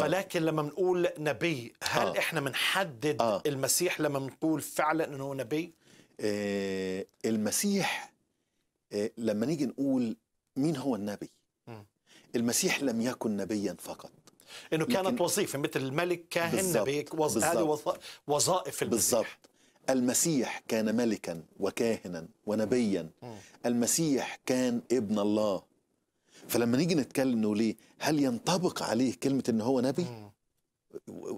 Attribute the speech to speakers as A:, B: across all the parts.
A: فلكن آه. لما بنقول نبي هل آه. احنا بنحدد آه. المسيح لما بنقول فعلا
B: انه نبي آه المسيح آه لما نيجي نقول مين هو النبي م. المسيح لم يكن نبيا فقط انه كانت
A: وظيفه مثل الملك كاهن نبي هذه
B: وظائف المسيح بالظبط المسيح كان ملكا وكاهنا ونبيا م. المسيح كان ابن الله فلما نيجي نتكلم نقول ايه هل ينطبق عليه كلمه ان هو نبي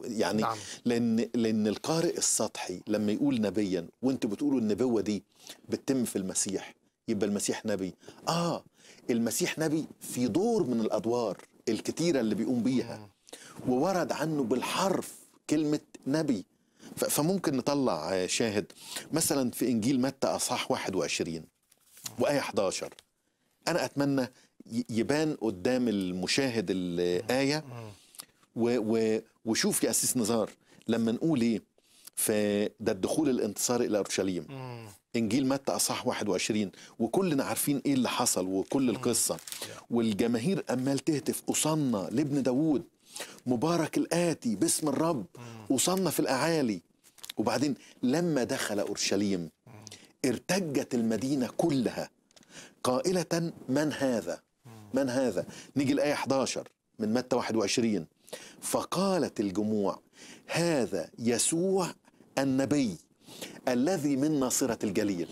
B: يعني نعم. لان لان القارئ السطحي لما يقول نبيا وانتوا بتقولوا النبوه دي بتتم في المسيح يبقى المسيح نبي اه المسيح نبي في دور من الادوار الكتيره اللي بيقوم بيها وورد عنه بالحرف كلمه نبي فممكن نطلع آه، شاهد مثلا في انجيل متى اصحاح 21 وايه 11 انا اتمنى يبان قدام المشاهد الآية وشوف يا أسيس نزار لما نقول إيه فده الدخول الانتصار إلى أورشليم انجيل متى اصح 21 وكلنا عارفين ايه اللي حصل وكل القصه والجماهير امال تهتف أصنى لابن داوود مبارك الاتي باسم الرب أصنى في الاعالي وبعدين لما دخل اورشليم ارتجت المدينه كلها قائله من هذا من هذا نيجي الآية 11 من متى 21 فقالت الجموع هذا يسوع النبي الذي من ناصرة الجليل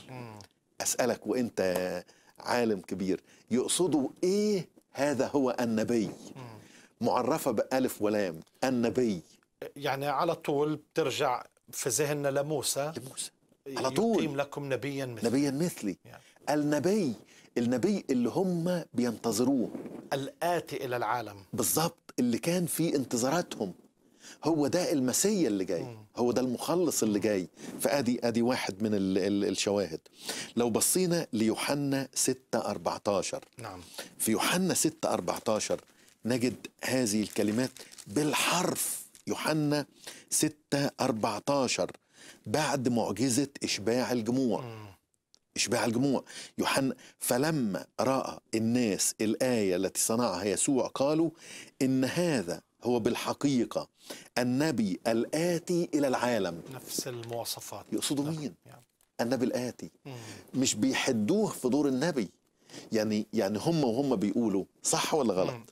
B: أسألك وإنت عالم كبير يقصدوا إيه هذا هو النبي معرفة بألف ولام النبي
A: يعني على طول بترجع في ذهننا لموسى لموسى على طول يقيم لكم نبيا مثلي نبيا
B: مثلي يعني. النبي النبي اللي هم بينتظروه
A: الآتي إلى العالم
B: بالظبط اللي كان في انتظاراتهم هو ده المسيا اللي جاي هو ده المخلص اللي جاي فادي ادي واحد من الـ الـ الشواهد لو بصينا ليوحنا 6 14 نعم في يوحنا 6 14 نجد هذه الكلمات بالحرف يوحنا 6 14 بعد معجزة إشباع الجموع مم. إشباع الجموع يوحنا فلما رأى الناس الآية التي صنعها يسوع قالوا إن هذا هو بالحقيقة النبي الآتي إلى العالم
A: نفس المواصفات يقصدوا نعم،
B: مين؟ يعني. النبي الآتي مم. مش بيحدوه في دور النبي يعني يعني هم وهم بيقولوا صح ولا غلط؟ مم.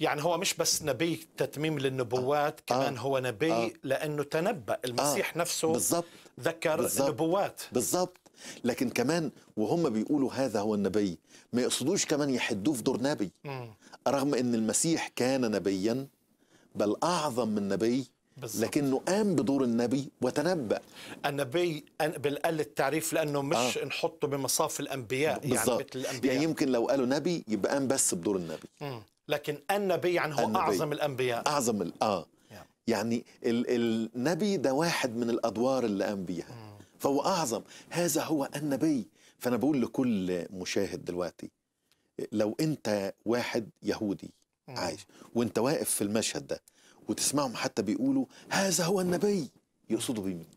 A: يعني هو مش بس نبي تتميم للنبوات آه. كمان آه. هو نبي آه. لأنه تنبأ المسيح آه. نفسه بالزبط. ذكر بالزبط. النبوات
B: بالظبط لكن كمان وهم بيقولوا هذا هو النبي ما يقصدوش كمان يحدوه في دور نبي رغم ان المسيح كان نبيا بل اعظم من نبي بالزبط. لكنه قام بدور النبي وتنبأ
A: النبي بالقل التعريف لأنه مش آه. نحطه بمصاف الأنبياء بالزبط. يعني مثل الأنبياء يعني
B: يمكن لو قالوا نبي يبقى قام بس بدور النبي مم.
A: لكن النبي يعني هو النبي. أعظم
B: الأنبياء أعظم آه يعني ال... النبي ده واحد من الأدوار اللي قام بيها مم. فهو أعظم هذا هو النبي فأنا بقول لكل مشاهد دلوقتي لو أنت واحد يهودي عايش وأنت واقف في المشهد ده وتسمعهم حتى بيقولوا هذا هو النبي يقصدوا بمين